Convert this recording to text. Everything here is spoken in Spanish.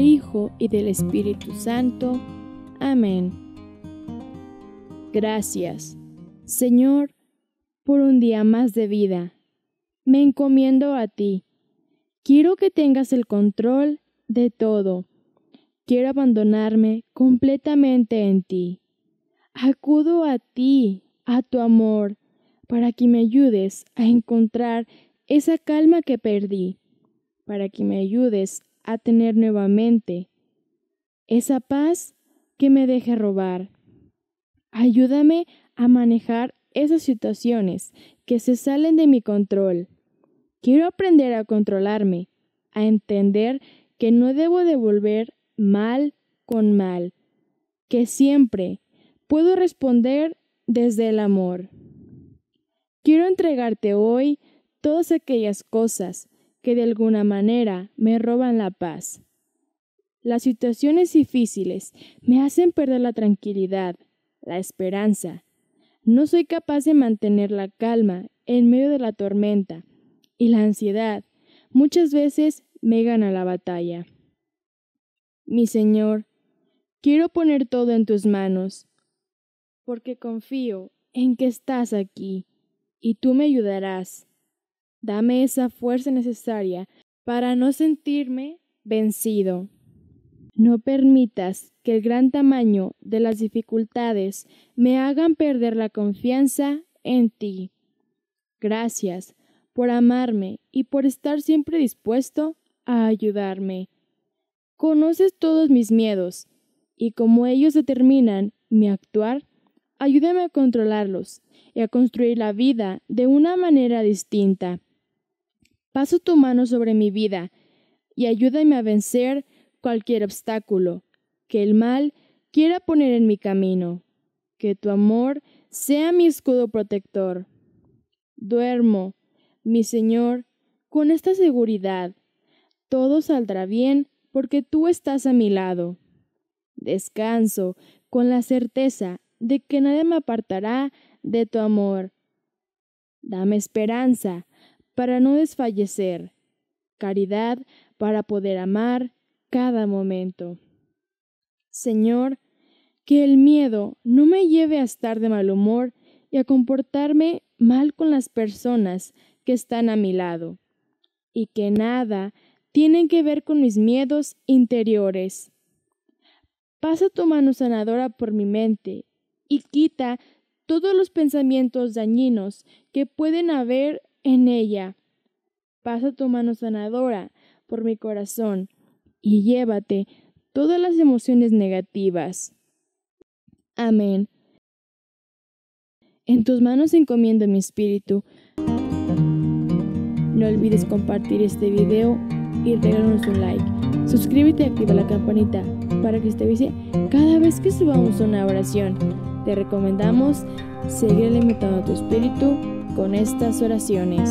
Hijo y del Espíritu Santo. Amén. Gracias, Señor, por un día más de vida. Me encomiendo a ti. Quiero que tengas el control de todo. Quiero abandonarme completamente en ti. Acudo a ti, a tu amor, para que me ayudes a encontrar esa calma que perdí, para que me ayudes a tener nuevamente esa paz que me deje robar. Ayúdame a manejar esas situaciones que se salen de mi control. Quiero aprender a controlarme, a entender que no debo devolver mal con mal, que siempre puedo responder desde el amor. Quiero entregarte hoy todas aquellas cosas que de alguna manera me roban la paz. Las situaciones difíciles me hacen perder la tranquilidad, la esperanza. No soy capaz de mantener la calma en medio de la tormenta y la ansiedad muchas veces me gana la batalla. Mi Señor, quiero poner todo en tus manos, porque confío en que estás aquí y tú me ayudarás. Dame esa fuerza necesaria para no sentirme vencido. No permitas que el gran tamaño de las dificultades me hagan perder la confianza en ti. Gracias por amarme y por estar siempre dispuesto a ayudarme. Conoces todos mis miedos y como ellos determinan mi actuar, ayúdame a controlarlos y a construir la vida de una manera distinta. Paso tu mano sobre mi vida y ayúdame a vencer cualquier obstáculo que el mal quiera poner en mi camino. Que tu amor sea mi escudo protector. Duermo, mi Señor, con esta seguridad. Todo saldrá bien porque tú estás a mi lado. Descanso con la certeza de que nadie me apartará de tu amor. Dame esperanza para no desfallecer, caridad para poder amar cada momento. Señor, que el miedo no me lleve a estar de mal humor y a comportarme mal con las personas que están a mi lado, y que nada tienen que ver con mis miedos interiores. Pasa tu mano sanadora por mi mente y quita todos los pensamientos dañinos que pueden haber en ella. Pasa tu mano sanadora por mi corazón y llévate todas las emociones negativas. Amén. En tus manos encomiendo mi espíritu. No olvides compartir este video y regalarnos un like. Suscríbete y activa la campanita para que te este avise cada vez que subamos una oración. Te recomendamos seguir alimentando tu espíritu con estas oraciones.